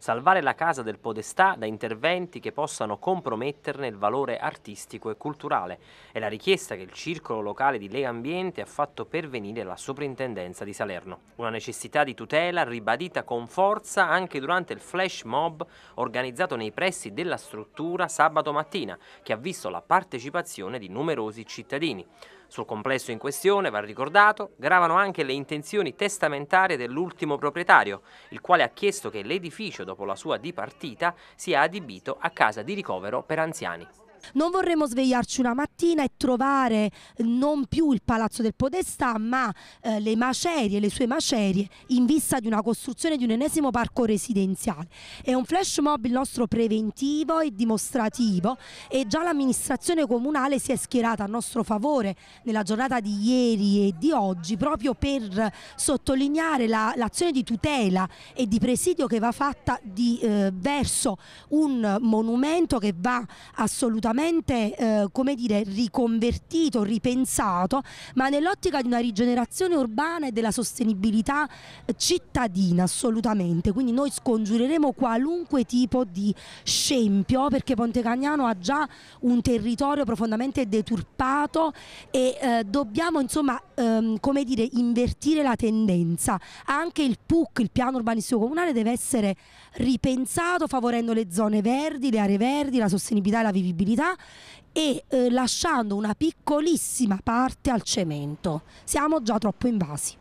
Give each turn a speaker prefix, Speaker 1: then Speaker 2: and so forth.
Speaker 1: salvare la casa del podestà da interventi che possano comprometterne il valore artistico e culturale. È la richiesta che il circolo locale di Lega Ambiente ha fatto pervenire alla soprintendenza di Salerno. Una necessità di tutela ribadita con forza anche durante il flash mob organizzato nei pressi della struttura sabato mattina, che ha visto la partecipazione di numerosi cittadini. Sul complesso in questione, va ricordato, gravano anche le intenzioni testamentarie dell'ultimo proprietario, il quale ha chiesto che l'edificio, dopo la sua dipartita, sia adibito a casa di ricovero per anziani.
Speaker 2: Non vorremmo svegliarci una mattina e trovare non più il Palazzo del Podestà, ma eh, le macerie, le sue macerie, in vista di una costruzione di un ennesimo parco residenziale. È un flash mob il nostro preventivo e dimostrativo e già l'amministrazione comunale si è schierata a nostro favore nella giornata di ieri e di oggi proprio per sottolineare l'azione di tutela e di presidio che va fatta di, eh, verso un monumento che va assolutamente assolutamente eh, come dire, riconvertito, ripensato, ma nell'ottica di una rigenerazione urbana e della sostenibilità eh, cittadina assolutamente. Quindi noi scongiureremo qualunque tipo di scempio perché Ponte Cagnano ha già un territorio profondamente deturpato e eh, dobbiamo insomma ehm, come dire, invertire la tendenza. Anche il PUC, il piano urbanistico comunale, deve essere ripensato favorendo le zone verdi, le aree verdi, la sostenibilità e la vivibilità precisa e eh, lasciando una piccolissima parte al cemento. Siamo già troppo invasi.